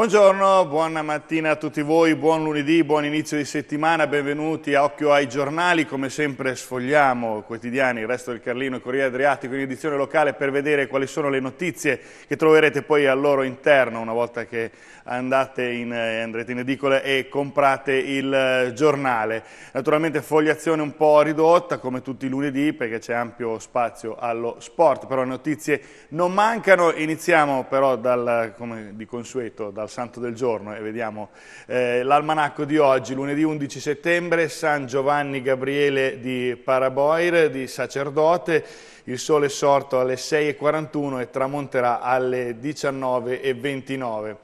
Buongiorno, buona mattina a tutti voi, buon lunedì, buon inizio di settimana, benvenuti a Occhio ai giornali. Come sempre sfogliamo quotidiani, il resto del Carlino e Corriere Adriatico in edizione locale per vedere quali sono le notizie che troverete poi al loro interno una volta che andate in, eh, andrete in edicola e comprate il eh, giornale. Naturalmente fogliazione un po' ridotta come tutti i lunedì perché c'è ampio spazio allo sport, però le notizie non mancano. Iniziamo però dal, come di consueto dal santo del giorno e vediamo eh, l'almanacco di oggi, lunedì 11 settembre, San Giovanni Gabriele di Paraboire, di sacerdote, il sole è sorto alle 6.41 e tramonterà alle 19.29.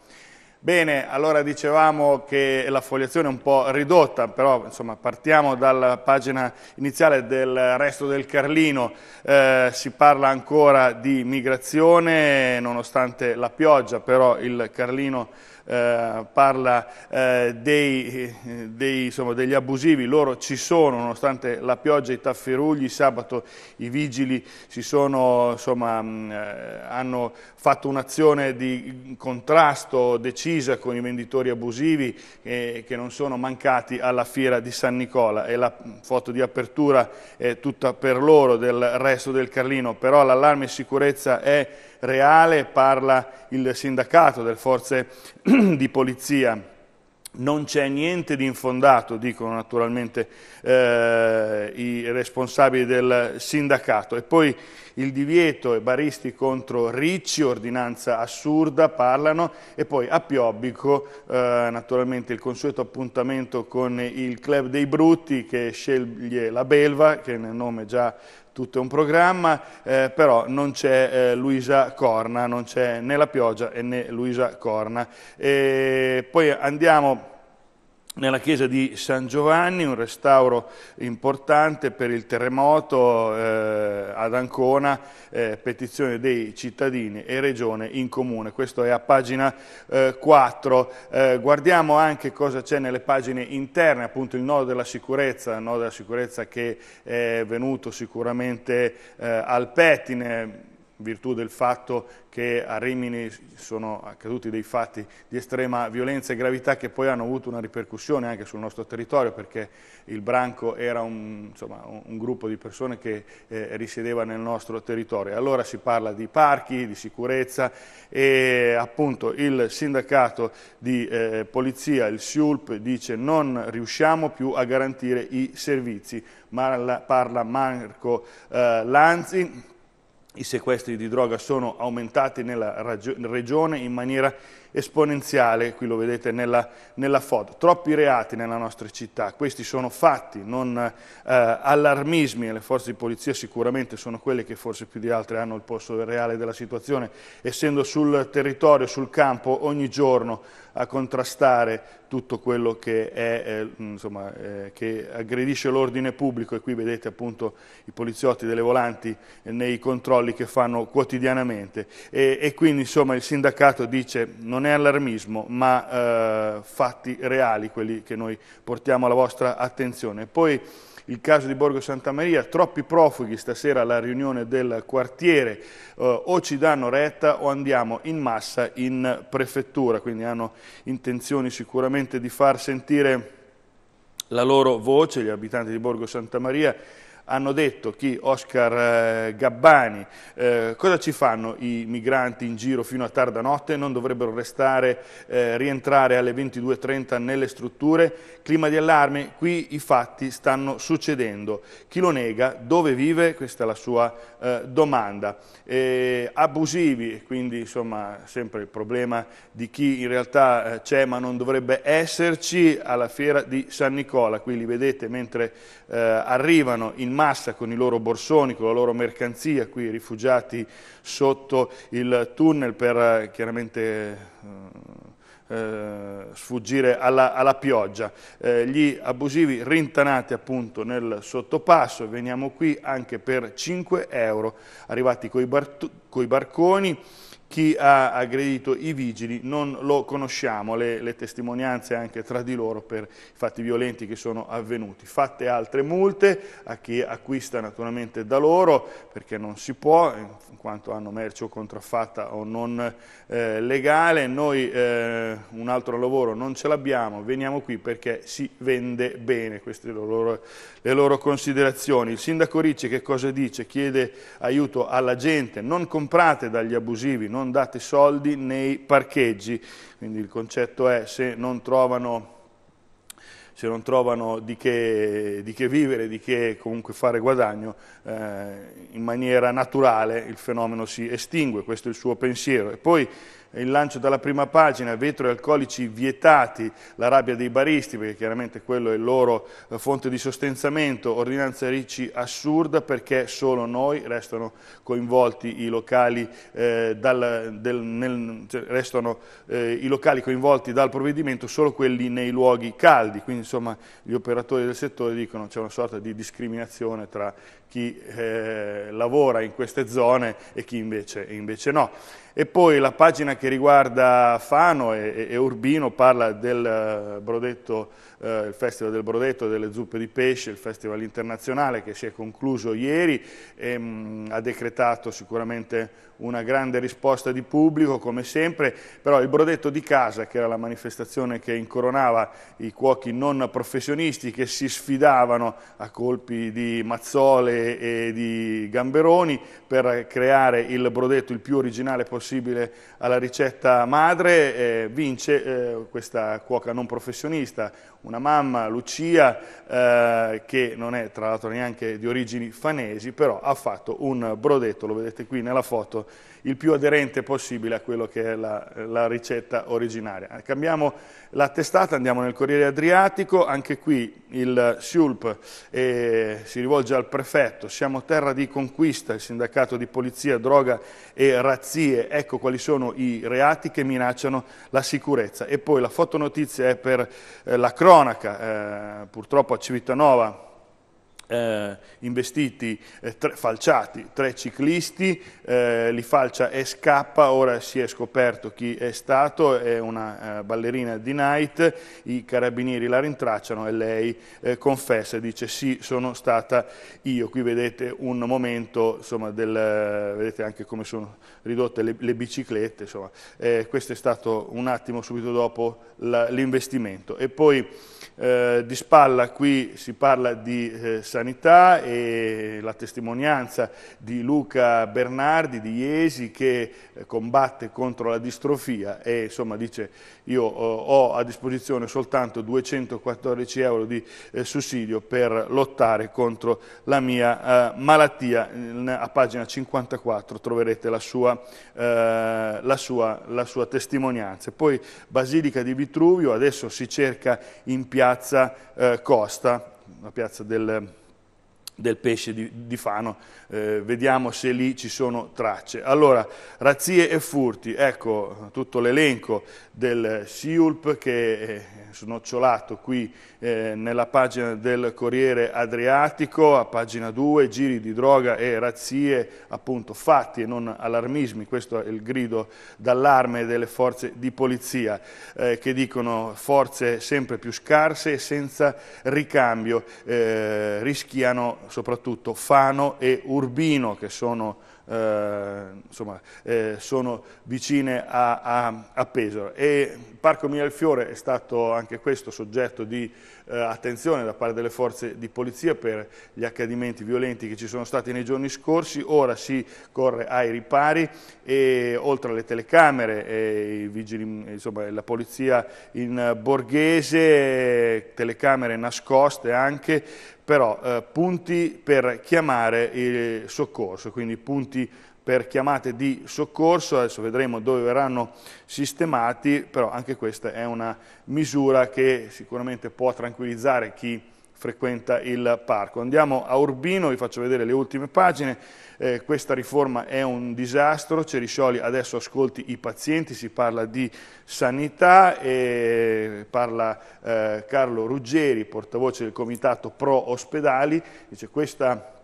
Bene, allora dicevamo che la foliazione è un po' ridotta, però insomma, partiamo dalla pagina iniziale del resto del Carlino, eh, si parla ancora di migrazione nonostante la pioggia, però il Carlino eh, parla eh, dei, dei, insomma, degli abusivi, loro ci sono nonostante la pioggia, e i tafferugli, sabato i vigili sono, insomma, mh, mm, eh, hanno fatto un'azione di contrasto decisa con i venditori abusivi eh, che non sono mancati alla fiera di San Nicola e la foto di apertura è tutta per loro del resto del Carlino, però l'allarme sicurezza è reale parla il sindacato delle forze di polizia. Non c'è niente di infondato, dicono naturalmente eh, i responsabili del sindacato. E poi il divieto e Baristi contro Ricci, ordinanza assurda, parlano, e poi a Piobbico eh, naturalmente il consueto appuntamento con il club dei brutti che sceglie la belva, che nel nome già tutto è un programma, eh, però non c'è eh, Luisa Corna, non c'è né la pioggia né Luisa Corna. E poi andiamo nella chiesa di San Giovanni, un restauro importante per il terremoto eh, ad Ancona, eh, petizione dei cittadini e regione in comune. Questo è a pagina eh, 4. Eh, guardiamo anche cosa c'è nelle pagine interne, appunto il nodo della sicurezza, il nodo della sicurezza che è venuto sicuramente eh, al pettine in virtù del fatto che a Rimini sono accaduti dei fatti di estrema violenza e gravità che poi hanno avuto una ripercussione anche sul nostro territorio perché il branco era un, insomma, un gruppo di persone che eh, risiedeva nel nostro territorio. Allora si parla di parchi, di sicurezza e appunto il sindacato di eh, polizia, il SIULP, dice non riusciamo più a garantire i servizi. ma parla Marco eh, Lanzi i sequestri di droga sono aumentati nella regione in maniera esponenziale, qui lo vedete nella, nella foto. Troppi reati nella nostra città, questi sono fatti, non eh, allarmismi, le forze di polizia sicuramente sono quelle che forse più di altre hanno il posto reale della situazione, essendo sul territorio, sul campo, ogni giorno a contrastare tutto quello che, è, eh, insomma, eh, che aggredisce l'ordine pubblico e qui vedete appunto i poliziotti delle volanti eh, nei controlli che fanno quotidianamente e, e quindi insomma il sindacato dice non è è allarmismo, ma eh, fatti reali, quelli che noi portiamo alla vostra attenzione. Poi il caso di Borgo Santa Maria, troppi profughi stasera alla riunione del quartiere, eh, o ci danno retta o andiamo in massa in prefettura, quindi hanno intenzioni sicuramente di far sentire la loro voce, gli abitanti di Borgo Santa Maria, hanno detto chi? Oscar eh, Gabbani, eh, cosa ci fanno i migranti in giro fino a tarda notte? Non dovrebbero restare, eh, rientrare alle 22.30 nelle strutture? Clima di allarme, qui i fatti stanno succedendo. Chi lo nega? Dove vive? Questa è la sua eh, domanda. abusivi, quindi insomma sempre il problema di chi in realtà eh, c'è ma non dovrebbe esserci alla fiera di San Nicola, qui li vedete mentre eh, arrivano in massa con i loro borsoni, con la loro mercanzia, qui rifugiati sotto il tunnel per eh, chiaramente... Eh, eh, sfuggire alla, alla pioggia. Eh, gli abusivi rintanati appunto nel sottopasso, e veniamo qui anche per 5 euro, arrivati coi, bar, coi barconi, chi ha aggredito i vigili non lo conosciamo, le, le, testimonianze anche tra di loro per i fatti violenti che sono avvenuti. Fatte altre multe a chi acquista naturalmente da loro, perché non si può, in quanto hanno merce o contraffatta o non eh, legale, noi eh, un altro lavoro non ce l'abbiamo, veniamo qui perché si vende bene, queste sono le loro, le loro considerazioni. Il sindaco Ricci che cosa dice? Chiede aiuto alla gente, non comprate dagli abusivi, non non date soldi nei parcheggi. Quindi il concetto è se non trovano se non trovano di che, di che, vivere, di che comunque fare guadagno, eh, in maniera naturale il fenomeno si estingue, questo è il suo pensiero. E poi il lancio dalla prima pagina, vetro e alcolici vietati, la rabbia dei baristi, perché chiaramente quello è il loro eh, fonte di sostentamento, ordinanza Ricci assurda perché solo noi restano coinvolti i locali, eh, dal, del, nel, cioè, restano, eh, i locali coinvolti dal provvedimento, solo quelli nei luoghi caldi, quindi insomma gli operatori del settore dicono c'è una sorta di discriminazione tra chi eh, lavora in queste zone e chi invece, invece no. E poi la pagina che riguarda Fano e, e Urbino parla del eh, Brodetto, eh, il Festival del Brodetto, delle zuppe di pesce, il Festival internazionale che si è concluso ieri e mh, mm, ha decretato sicuramente una grande risposta di pubblico come sempre, però il Brodetto di casa che era la manifestazione che incoronava i cuochi non professionisti che si sfidavano a colpi di mazzole e di gamberoni per creare il Brodetto il più originale possibile alla ricetta madre eh, vince eh, questa cuoca non professionista, una mamma, Lucia, eh, che non è tra l'altro neanche di origini fanesi, però ha fatto un brodetto, lo vedete qui nella foto, il più aderente possibile a quello che è la, la ricetta originaria. Cambiamo la testata, andiamo nel Corriere Adriatico, anche qui il SIULP eh, si rivolge al prefetto, siamo terra di conquista, il sindacato di polizia, droga e razzie, ecco quali sono i reati che minacciano la sicurezza. E poi la fotonotizia è per eh, la cronaca, eh, purtroppo a Civitanova eh, investiti, eh, tre, falciati tre ciclisti, eh, li falcia e scappa, ora si è scoperto chi è stato, è una eh, ballerina di night, i carabinieri la rintracciano e lei eh, confessa, dice sì sono stata io, qui vedete un momento, insomma, del, vedete anche come sono ridotte le, le biciclette, insomma, eh, questo è stato un attimo subito dopo l'investimento e poi di spalla qui si parla di eh, sanità e la testimonianza di Luca Bernardi di Iesi che eh, combatte contro la distrofia e insomma dice io eh, ho a disposizione soltanto 214 euro di eh, sussidio per lottare contro la mia malattia. A pagina 54 troverete la sua, la sua, la sua testimonianza. Poi Basilica di Vitruvio, adesso si cerca in piazza Costa, la piazza del del pesce di, di Fano, eh, vediamo se lì ci sono tracce. Allora, razzie e furti, ecco tutto l'elenco del SIULP che eh, snocciolato qui eh, nella pagina del Corriere Adriatico, a pagina 2, giri di droga e razzie, appunto fatti e non allarmismi, questo è il grido d'allarme delle forze di polizia, eh, che dicono forze sempre più scarse e senza ricambio, eh, rischiano soprattutto Fano e Urbino, che sono... Eh, insomma, eh, sono vicine a, a, a Pesaro. E Parco Mia è stato anche anche questo soggetto di eh, attenzione da parte delle forze di polizia per gli accadimenti violenti che ci sono stati nei giorni scorsi, ora si corre ai ripari e oltre alle telecamere, eh, vigili, insomma, la polizia in borghese, telecamere nascoste anche, però eh, punti per chiamare il soccorso, quindi punti per chiamate di soccorso, adesso vedremo dove verranno sistemati, però anche questa è una misura che sicuramente può tranquillizzare chi frequenta il parco. Andiamo a Urbino, vi faccio vedere le ultime pagine, eh, questa riforma è un disastro, Ceriscioli adesso ascolti i pazienti, si parla di sanità, e parla eh, Carlo Ruggeri, portavoce del comitato pro ospedali, dice questa riforma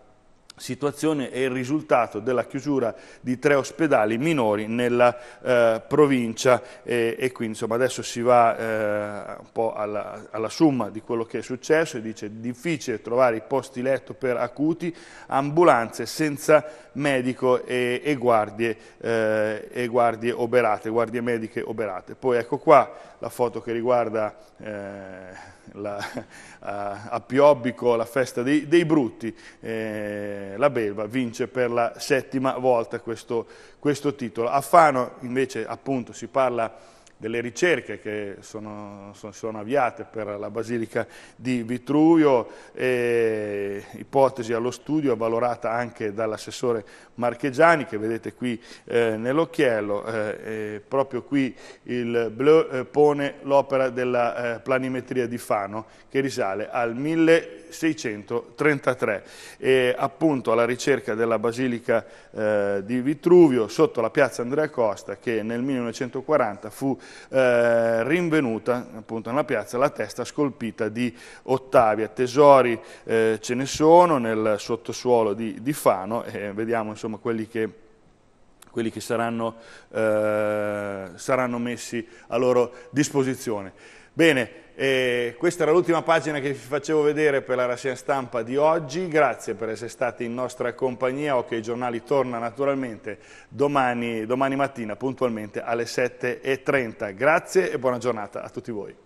situazione è il risultato della chiusura di tre ospedali minori nella eh, provincia e, e, quindi insomma, adesso si va eh, un po' alla, alla, somma di quello che è successo e dice difficile trovare i posti letto per acuti, ambulanze senza medico e, e, guardie, eh, e guardie, oberate, guardie mediche oberate. Poi ecco qua la foto che riguarda eh, la, a, a, Piobbico, la festa dei, dei brutti, eh, la Belva vince per la settima volta questo, questo titolo. A Fano invece appunto si parla delle ricerche che sono, sono, sono, avviate per la Basilica di Vitruvio, eh, ipotesi allo studio avvalorata anche dall'assessore Marchegiani che vedete qui eh, nell'occhiello, eh, proprio qui il Bleu eh, pone l'opera della eh, planimetria di Fano che risale al 1633 e appunto alla ricerca della Basilica eh, di Vitruvio sotto la piazza Andrea Costa che nel 1940 fu eh, rinvenuta appunto nella piazza la testa scolpita di Ottavia. Tesori eh, ce ne sono nel sottosuolo di, di Fano e vediamo insomma quelli che quelli che saranno, eh, saranno messi a loro disposizione. Bene, e questa era l'ultima pagina che vi facevo vedere per la rassegna stampa di oggi, grazie per essere stati in nostra compagnia, ok i giornali torna naturalmente domani, domani mattina puntualmente alle 7.30, grazie e buona giornata a tutti voi.